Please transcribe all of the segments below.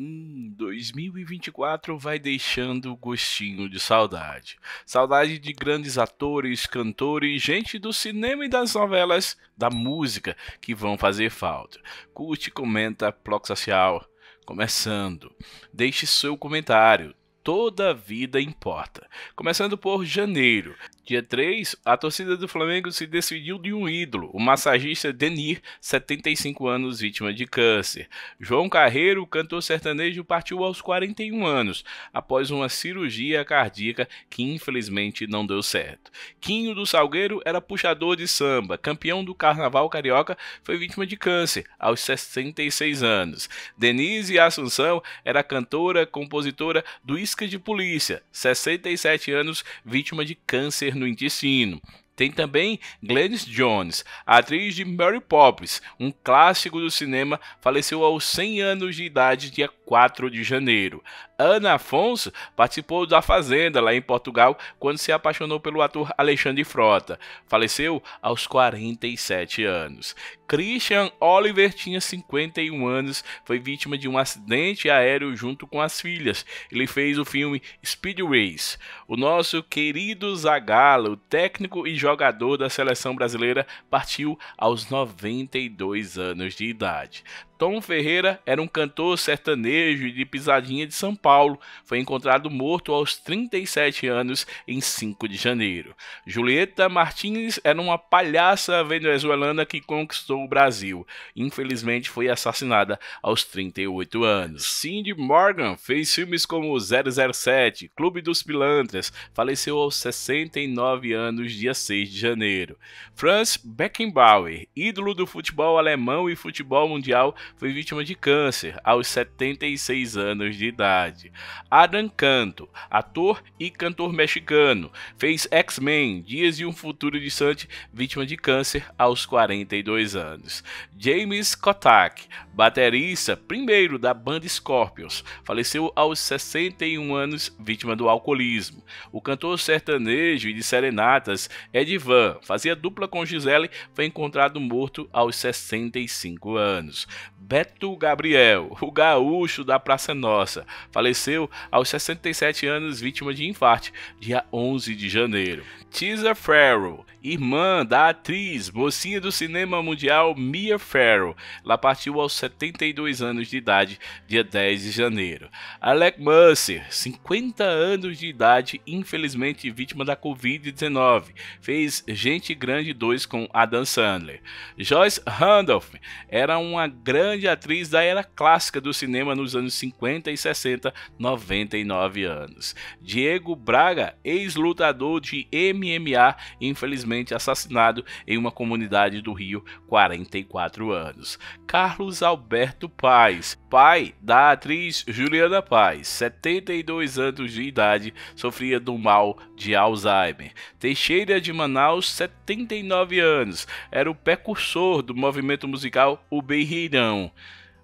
Hum, 2024 vai deixando gostinho de saudade. Saudade de grandes atores, cantores, gente do cinema e das novelas, da música, que vão fazer falta. Curte, comenta, bloco social. Começando. Deixe seu comentário. Toda vida importa. Começando por janeiro. Dia 3, a torcida do Flamengo se decidiu de um ídolo, o massagista Denir, 75 anos, vítima de câncer. João Carreiro, cantor sertanejo, partiu aos 41 anos, após uma cirurgia cardíaca que infelizmente não deu certo. Quinho do Salgueiro era puxador de samba, campeão do carnaval carioca, foi vítima de câncer aos 66 anos. Denise Assunção era cantora, compositora do Isca de Polícia, 67 anos, vítima de câncer no intestino. Tem também Glennis Jones, atriz de Mary Poppins, um clássico do cinema, faleceu aos 100 anos de idade dia 4 de janeiro. Ana Afonso participou da Fazenda lá em Portugal quando se apaixonou pelo ator Alexandre Frota. Faleceu aos 47 anos. Christian Oliver tinha 51 anos, foi vítima de um acidente aéreo junto com as filhas. Ele fez o filme Speed Race. O nosso querido Zagallo, técnico e jogador da seleção brasileira, partiu aos 92 anos de idade. Tom Ferreira era um cantor sertanejo de Pisadinha de São Paulo. Foi encontrado morto aos 37 anos em 5 de janeiro. Julieta Martins era uma palhaça venezuelana que conquistou o Brasil. Infelizmente foi assassinada aos 38 anos. Cindy Morgan fez filmes como 007, Clube dos Pilantras. Faleceu aos 69 anos, dia 6 de janeiro. Franz Beckenbauer, ídolo do futebol alemão e futebol mundial, foi vítima de câncer aos 76 anos de idade. Adam Canto, ator e cantor mexicano, fez X-Men: Dias e um Futuro Distante, vítima de câncer aos 42 anos. James Kotak, baterista primeiro da banda Scorpions, faleceu aos 61 anos, vítima do alcoolismo. O cantor sertanejo e de serenatas Edvan, fazia dupla com Gisele, foi encontrado morto aos 65 anos. Beto Gabriel, o gaúcho da Praça Nossa, faleceu aos 67 anos vítima de infarte, dia 11 de janeiro. Tisa Farrow, irmã da atriz, mocinha do cinema mundial Mia Farrow, ela partiu aos 72 anos de idade, dia 10 de janeiro. Alec Mercer, 50 anos de idade, infelizmente vítima da Covid-19, fez Gente Grande 2 com Adam Sandler. Joyce Randolph era uma grande grande atriz da era clássica do cinema nos anos 50 e 60, 99 anos. Diego Braga, ex-lutador de MMA, infelizmente assassinado em uma comunidade do Rio, 44 anos. Carlos Alberto Paz, pai da atriz Juliana Paz, 72 anos de idade, sofria do mal de Alzheimer. Teixeira de Manaus, 79 anos, era o precursor do movimento musical O Beirreirão.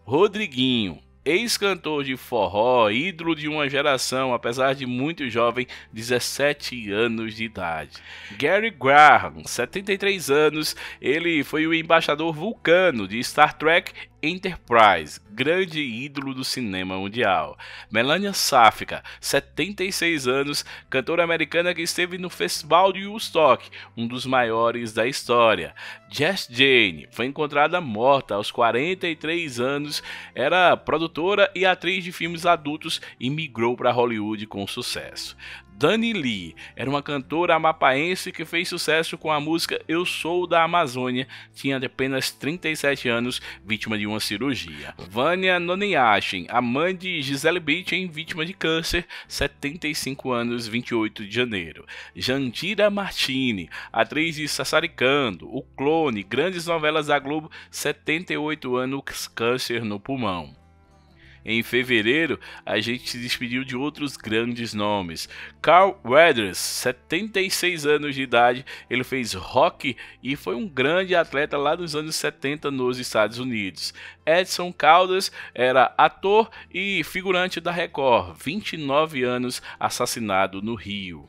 Rodriguinho, ex-cantor de forró, ídolo de uma geração, apesar de muito jovem, 17 anos de idade. Gary Graham, 73 anos, ele foi o embaixador vulcano de Star Trek Enterprise, grande ídolo do cinema mundial. Melania Safka, 76 anos, cantora americana que esteve no Festival de Woodstock, um dos maiores da história. Jess Jane, foi encontrada morta aos 43 anos, era produtora e atriz de filmes adultos e migrou para Hollywood com sucesso. Dani Lee era uma cantora amapaense que fez sucesso com a música Eu Sou da Amazônia, tinha apenas 37 anos, vítima de uma cirurgia. Vânia Noniachin, a mãe de Gisele Bündchen, vítima de câncer, 75 anos, 28 de janeiro. Jandira Martini, atriz de Sassaricando, O Clone, grandes novelas da Globo, 78 anos, câncer no pulmão. Em fevereiro, a gente se despediu de outros grandes nomes. Carl Weathers, 76 anos de idade, ele fez rock e foi um grande atleta lá nos anos 70 nos Estados Unidos. Edson Caldas era ator e figurante da Record, 29 anos, assassinado no Rio.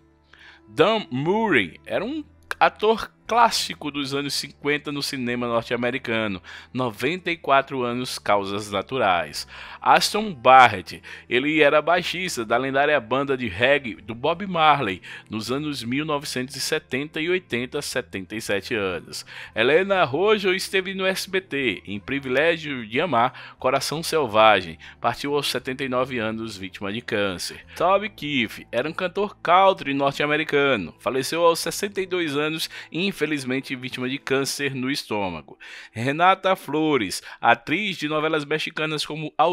Dan Murray era um ator clássico dos anos 50 no cinema norte-americano, 94 anos causas naturais. Aston Barrett, ele era baixista da lendária banda de reggae do Bob Marley nos anos 1970 e 80, 77 anos. Helena Rojo esteve no SBT em Privilégio de Amar, Coração Selvagem, partiu aos 79 anos vítima de câncer. Toby Keefe era um cantor country norte-americano, faleceu aos 62 anos em infelizmente vítima de câncer no estômago. Renata Flores, atriz de novelas mexicanas como A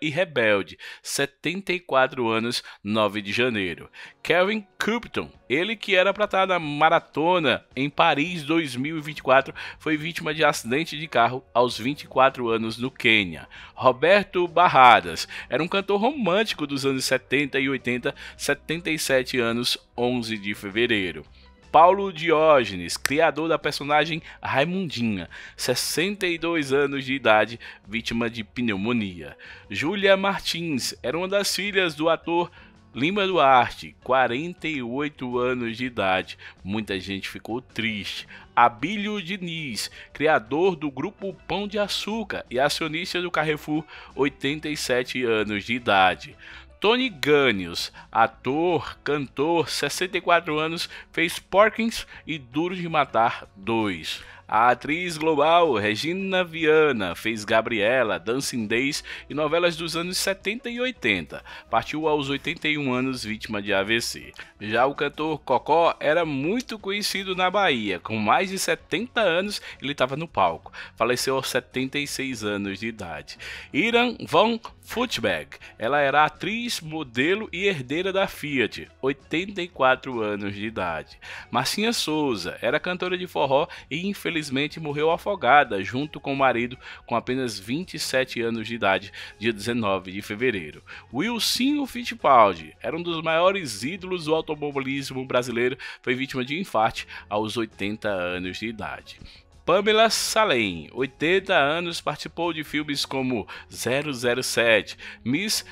e Rebelde, 74 anos, 9 de janeiro. Kevin Cupton, ele que era para estar tá na maratona em Paris 2024, foi vítima de acidente de carro aos 24 anos no Quênia. Roberto Barradas, era um cantor romântico dos anos 70 e 80, 77 anos, 11 de fevereiro. Paulo Diógenes, criador da personagem Raimundinha, 62 anos de idade, vítima de pneumonia. Júlia Martins era uma das filhas do ator Lima Duarte, 48 anos de idade. Muita gente ficou triste. Abílio Diniz, criador do grupo Pão de Açúcar e acionista do Carrefour, 87 anos de idade. Tony Ganius, ator, cantor, 64 anos, fez Porkins e Duro de Matar 2. A atriz global Regina Viana fez Gabriela, Dancing Days e novelas dos anos 70 e 80. Partiu aos 81 anos vítima de AVC. Já o cantor Cocó era muito conhecido na Bahia. Com mais de 70 anos, ele estava no palco. Faleceu aos 76 anos de idade. Iran von Footbag. Ela era atriz, modelo e herdeira da Fiat, 84 anos de idade. Marcinha Souza era cantora de forró e infelizmente infelizmente morreu afogada junto com o marido com apenas 27 anos de idade, dia 19 de fevereiro. Wilson Fittipaldi era um dos maiores ídolos do automobilismo brasileiro, foi vítima de infarte aos 80 anos de idade. Pamela Salem, 80 anos, participou de filmes como 007, Miss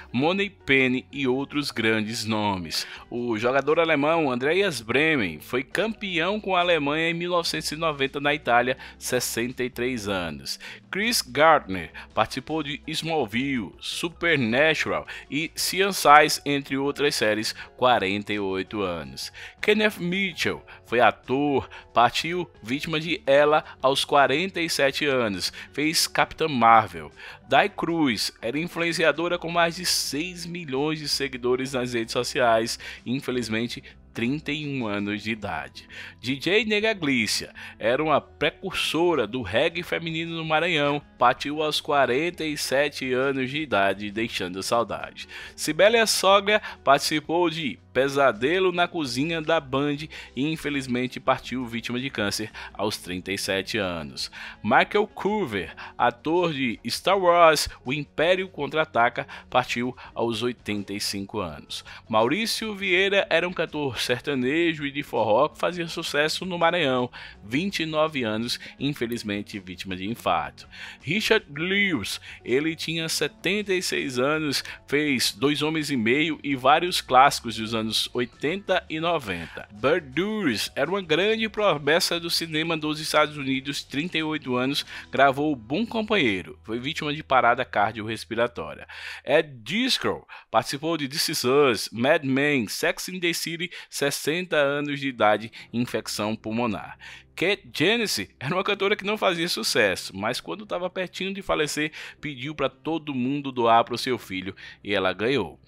Penny e outros grandes nomes. O jogador alemão Andreas Bremen foi campeão com a Alemanha em 1990 na Itália, 63 anos. Chris Gardner participou de Smallville, Supernatural e Science, Size, entre outras séries, 48 anos. Kenneth Mitchell foi ator, partiu vítima de Ela aos 47 anos, fez Capitã Marvel. Dai Cruz era influenciadora com mais de 6 milhões de seguidores nas redes sociais, infelizmente 31 anos de idade. DJ Nega Glícia era uma precursora do reggae feminino no Maranhão, partiu aos 47 anos de idade, deixando saudade. Sibélia Sogra participou de Pesadelo na Cozinha da Band e infelizmente partiu vítima de câncer aos 37 anos. Michael Coover, ator de Star Wars O Império Contra-Ataca, partiu aos 85 anos. Maurício Vieira era um cantor sertanejo e de forró que fazia sucesso no Maranhão, 29 anos, infelizmente vítima de infarto. Richard Lewis, ele tinha 76 anos, fez Dois Homens e Meio e vários clássicos dos anos anos 80 e 90. Bird Durst era uma grande promessa do cinema dos Estados Unidos, 38 anos, gravou o Bom Companheiro, foi vítima de parada cardiorrespiratória. Ed Disco participou de This Is Us, Mad Men, Sex in the City, 60 anos de idade, infecção pulmonar. Kate Genesis era uma cantora que não fazia sucesso, mas quando estava pertinho de falecer, pediu para todo mundo doar para o seu filho e ela ganhou.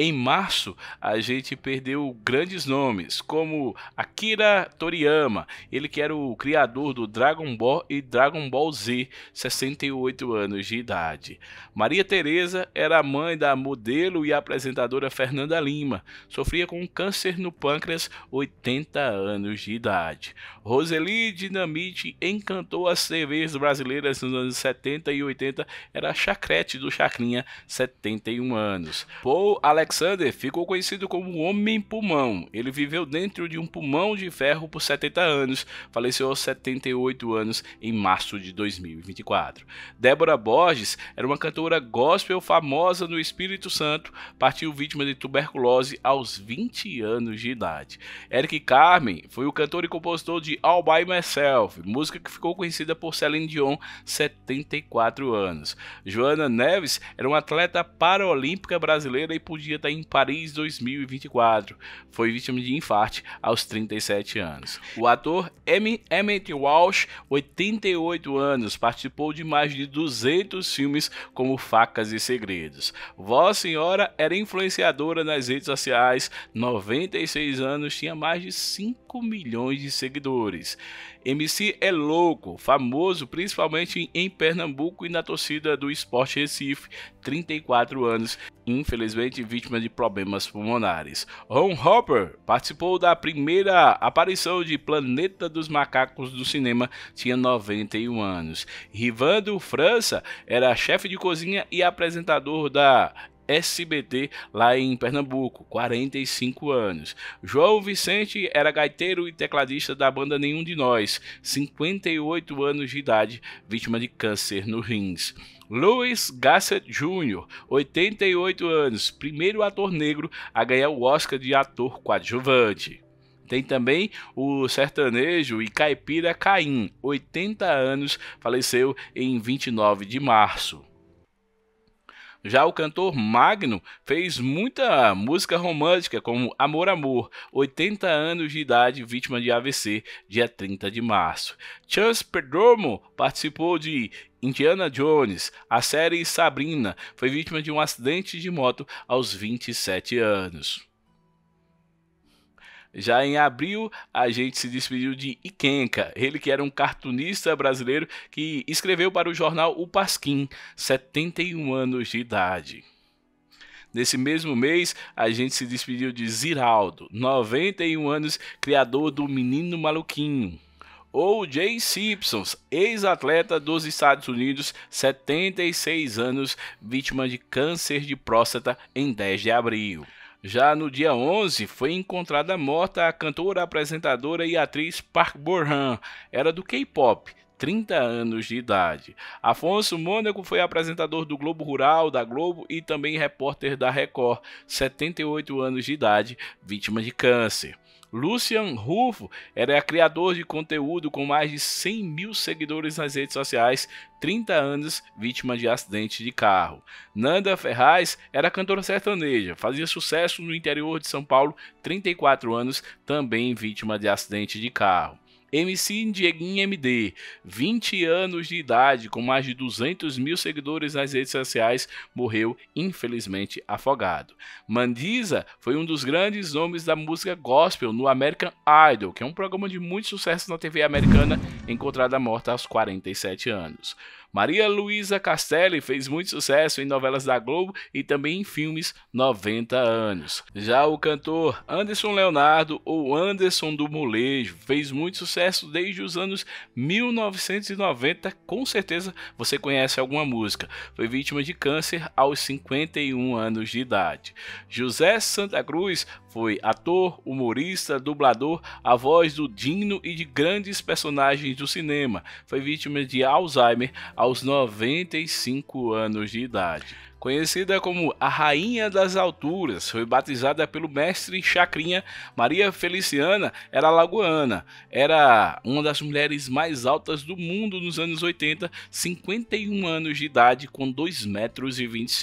Em março, a gente perdeu grandes nomes, como Akira Toriyama, ele que era o criador do Dragon Ball e Dragon Ball Z, 68 anos de idade. Maria Tereza era a mãe da modelo e apresentadora Fernanda Lima, sofria com câncer no pâncreas, 80 anos de idade. Roseli Dinamite encantou as TVs brasileiras nos anos 70 e 80, era a chacrete do Chacrinha, 71 anos. Paul Alex Alexander ficou conhecido como o Homem Pulmão. Ele viveu dentro de um pulmão de ferro por 70 anos, faleceu aos 78 anos em março de 2024. Débora Borges era uma cantora gospel famosa no Espírito Santo, partiu vítima de tuberculose aos 20 anos de idade. Eric Carmen foi o cantor e compositor de All By Myself, música que ficou conhecida por Celine Dion, 74 anos. Joana Neves era uma atleta paralímpica brasileira e podia Olimpíada em Paris 2024. Foi vítima de infarte aos 37 anos. O ator Emmett Walsh, 88 anos, participou de mais de 200 filmes como Facas e Segredos. Vossa Senhora era influenciadora nas redes sociais, 96 anos, tinha mais de 5 milhões de seguidores. MC é louco, famoso principalmente em Pernambuco e na torcida do Esporte Recife, 34 anos, infelizmente vítima de problemas pulmonares. Ron Hopper participou da primeira aparição de Planeta dos Macacos do cinema, tinha 91 anos. Rivando França era chefe de cozinha e apresentador da SBT lá em Pernambuco, 45 anos. João Vicente era gaiteiro e tecladista da banda Nenhum de Nós, 58 anos de idade, vítima de câncer no rins. Louis Gassett Jr., 88 anos, primeiro ator negro a ganhar o Oscar de ator coadjuvante. Tem também o sertanejo e caipira Caim, 80 anos, faleceu em 29 de março. Já o cantor Magno fez muita música romântica, como Amor Amor, 80 anos de idade, vítima de AVC, dia 30 de março. Chance Perdomo participou de Indiana Jones, a série Sabrina, foi vítima de um acidente de moto aos 27 anos. Já em abril, a gente se despediu de Ikenka, ele que era um cartunista brasileiro que escreveu para o jornal O Pasquim, 71 anos de idade. Nesse mesmo mês, a gente se despediu de Ziraldo, 91 anos, criador do Menino Maluquinho. Ou Jay Simpsons, ex-atleta dos Estados Unidos, 76 anos, vítima de câncer de próstata em 10 de abril. Já no dia 11, foi encontrada morta a cantora, apresentadora e atriz Park bo Era do K-pop, 30 anos de idade. Afonso Mônaco foi apresentador do Globo Rural, da Globo e também repórter da Record, 78 anos de idade, vítima de câncer. Lucian Rufo era criador de conteúdo com mais de 100 mil seguidores nas redes sociais, 30 anos vítima de acidente de carro. Nanda Ferraz era cantora sertaneja, fazia sucesso no interior de São Paulo, 34 anos, também vítima de acidente de carro. MC Dieguinho MD, 20 anos de idade, com mais de 200 mil seguidores nas redes sociais, morreu infelizmente afogado. Mandiza foi um dos grandes nomes da música gospel no American Idol, que é um programa de muito sucesso na TV americana, encontrada morta aos 47 anos. Maria Luísa Castelli fez muito sucesso em novelas da Globo e também em filmes 90 anos. Já o cantor Anderson Leonardo ou Anderson do Molejo fez muito sucesso desde os anos 1990, com certeza você conhece alguma música. Foi vítima de câncer aos 51 anos de idade. José Santa Cruz foi ator, humorista, dublador, a voz do Dino e de grandes personagens do cinema. Foi vítima de Alzheimer aos 95 anos de idade. Conhecida como a Rainha das Alturas, foi batizada pelo mestre Chacrinha Maria Feliciana, era lagoana, era uma das mulheres mais altas do mundo nos anos 80, 51 anos de idade, com 2,25 metros.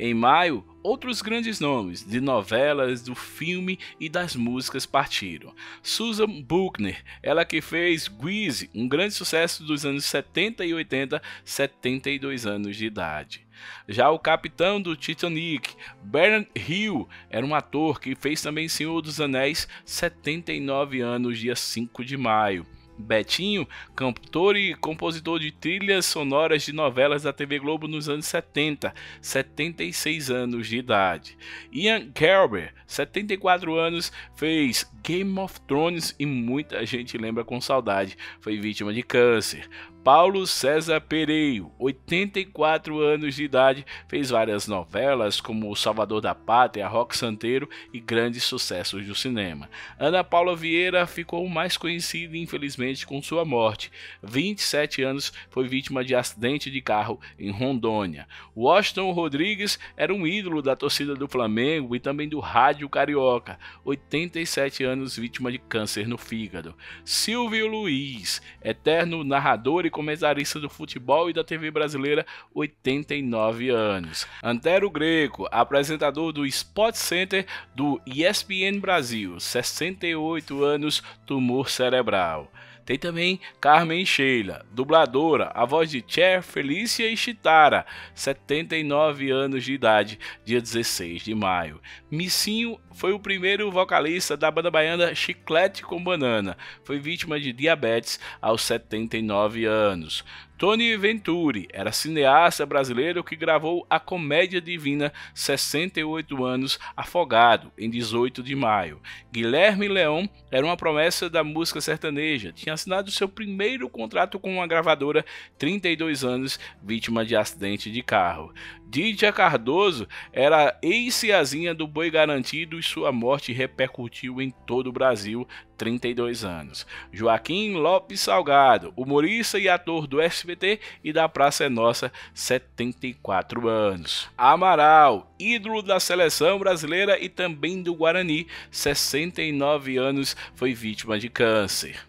Em maio, Outros grandes nomes de novelas, do filme e das músicas partiram. Susan Buckner, ela que fez Guise, um grande sucesso dos anos 70 e 80, 72 anos de idade. Já o capitão do Titanic, Bernard Hill, era um ator que fez também Senhor dos Anéis 79 anos, dia 5 de maio. Betinho, cantor e compositor de trilhas sonoras de novelas da TV Globo nos anos 70, 76 anos de idade. Ian Kerber, 74 anos, fez Game of Thrones e muita gente lembra com saudade, foi vítima de câncer. Paulo César Pereio, 84 anos de idade, fez várias novelas como O Salvador da Pátria, Rock Santeiro e grandes sucessos do cinema. Ana Paula Vieira ficou mais conhecida, infelizmente, com sua morte. 27 anos foi vítima de acidente de carro em Rondônia. Washington Rodrigues era um ídolo da torcida do Flamengo e também do rádio carioca. 87 anos vítima de câncer no fígado. Silvio Luiz, eterno narrador e comentarista do futebol e da TV brasileira, 89 anos. Antero Greco, apresentador do Spot Center do ESPN Brasil, 68 anos, tumor cerebral. Tem também Carmen Sheila, dubladora, a voz de Cher, Felícia e Chitara, 79 anos de idade, dia 16 de maio. Missinho foi o primeiro vocalista da banda baiana Chiclete com Banana. Foi vítima de diabetes aos 79 anos. Tony Venturi era cineasta brasileiro que gravou a comédia divina 68 anos afogado em 18 de maio. Guilherme Leão era uma promessa da música sertaneja, tinha assinado seu primeiro contrato com uma gravadora, 32 anos, vítima de acidente de carro. Didia Cardoso era ex-ciazinha do Boi Garantido e sua morte repercutiu em todo o Brasil, 32 anos. Joaquim Lopes Salgado, humorista e ator do SBT SBT e da Praça é Nossa, 74 anos. Amaral, ídolo da seleção brasileira e também do Guarani, 69 anos, foi vítima de câncer.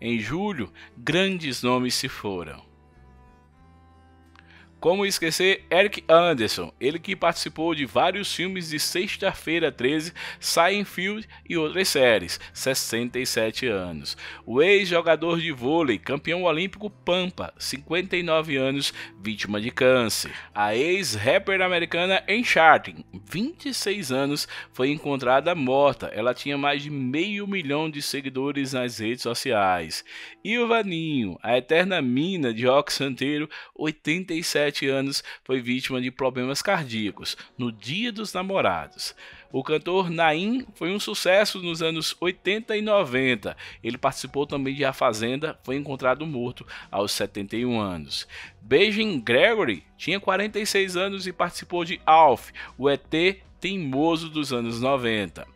Em julho, grandes nomes se foram. Como esquecer Eric Anderson, ele que participou de vários filmes de Sexta-feira 13, Science Field e outras séries, 67 anos. O ex-jogador de vôlei, campeão olímpico Pampa, 59 anos, vítima de câncer. A ex-rapper americana Encharting, 26 anos, foi encontrada morta. Ela tinha mais de meio milhão de seguidores nas redes sociais. Ilvaninho, a eterna mina de Rock Santeiro, 87 anos, foi vítima de problemas cardíacos no Dia dos Namorados. O cantor Naim foi um sucesso nos anos 80 e 90. Ele participou também de A Fazenda, foi encontrado morto aos 71 anos. Beijing Gregory tinha 46 anos e participou de Alf, o ET teimoso dos anos 90.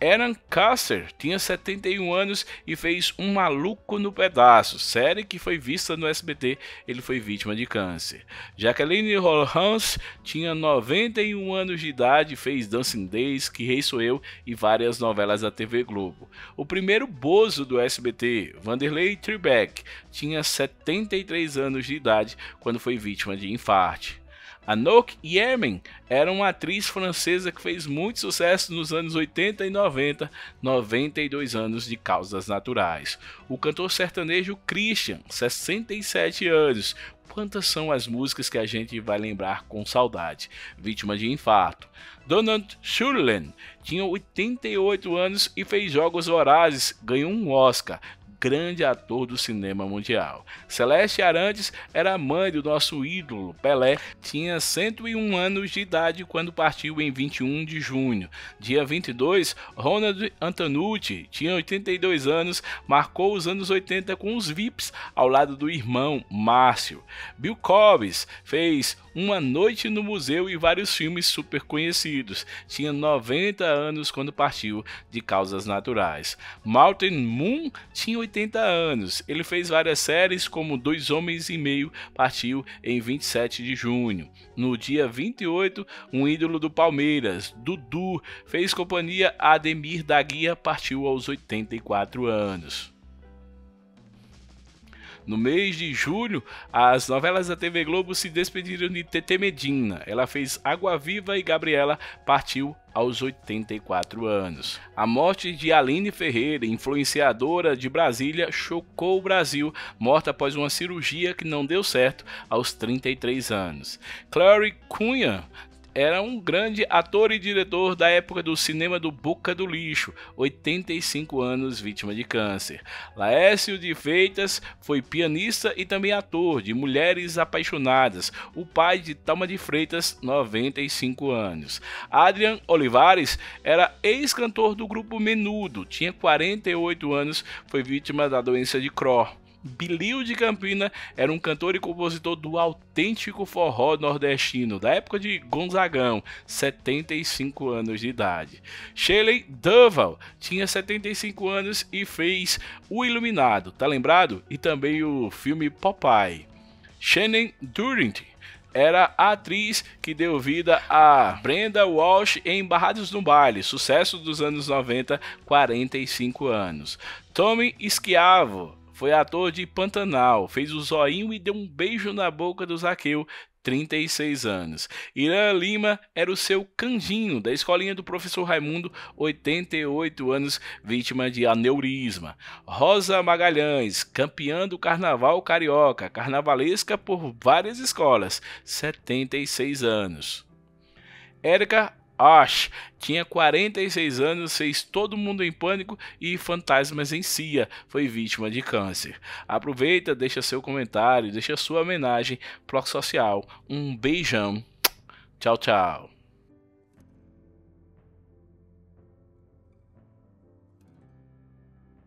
Aaron Caster tinha 71 anos e fez Um Maluco no Pedaço, série que foi vista no SBT, ele foi vítima de câncer. Jacqueline Holmes tinha 91 anos de idade, e fez Dancing Days, Que Rei Sou Eu e várias novelas da TV Globo. O primeiro bozo do SBT, Vanderlei Tribeck, tinha 73 anos de idade quando foi vítima de infarte. Anouk Yemen era uma atriz francesa que fez muito sucesso nos anos 80 e 90, 92 anos de causas naturais. O cantor sertanejo Christian, 67 anos. Quantas são as músicas que a gente vai lembrar com saudade? Vítima de infarto. Donald Shurlen tinha 88 anos e fez Jogos Vorazes, ganhou um Oscar grande ator do cinema mundial. Celeste Arantes era mãe do nosso ídolo Pelé, tinha 101 anos de idade quando partiu em 21 de junho. Dia 22, Ronald Antonucci tinha 82 anos, marcou os anos 80 com os VIPs ao lado do irmão Márcio. Bill Cobbs fez Uma Noite no Museu e vários filmes super conhecidos. Tinha 90 anos quando partiu de causas naturais. Martin Moon tinha 80 70 anos. Ele fez várias séries, como Dois Homens e Meio, partiu em 27 de junho. No dia 28, um ídolo do Palmeiras, Dudu, fez companhia a Ademir da Guia, partiu aos 84 anos. No mês de julho, as novelas da TV Globo se despediram de Tete Medina. Ela fez Água Viva e Gabriela partiu aos 84 anos. A morte de Aline Ferreira, influenciadora de Brasília, chocou o Brasil, morta após uma cirurgia que não deu certo aos 33 anos. Clary Cunha, era um grande ator e diretor da época do cinema do Boca do Lixo, 85 anos vítima de câncer. Laércio de Freitas foi pianista e também ator de Mulheres Apaixonadas, o pai de Thelma de Freitas, 95 anos. Adrian Olivares era ex-cantor do grupo Menudo, tinha 48 anos, foi vítima da doença de Crohn. Bilio de Campina era um cantor e compositor do autêntico forró nordestino, da época de Gonzagão, 75 anos de idade. Shelley Duval tinha 75 anos e fez O Iluminado, tá lembrado? E também o filme Popeye. Shannon Durant era a atriz que deu vida a Brenda Walsh em Barrados no Baile, sucesso dos anos 90, 45 anos. Tommy Esquiavo foi ator de Pantanal, fez o zoinho e deu um beijo na boca do Zaqueu, 36 anos. Irã Lima era o seu canjinho da escolinha do professor Raimundo, 88 anos, vítima de aneurisma. Rosa Magalhães, campeã do carnaval carioca, carnavalesca por várias escolas, 76 anos. Érica Ash tinha 46 anos, fez Todo Mundo em Pânico e Fantasmas em Cia, foi vítima de câncer. Aproveita, deixa seu comentário, deixa sua homenagem, Proc Social. Um beijão, tchau, tchau.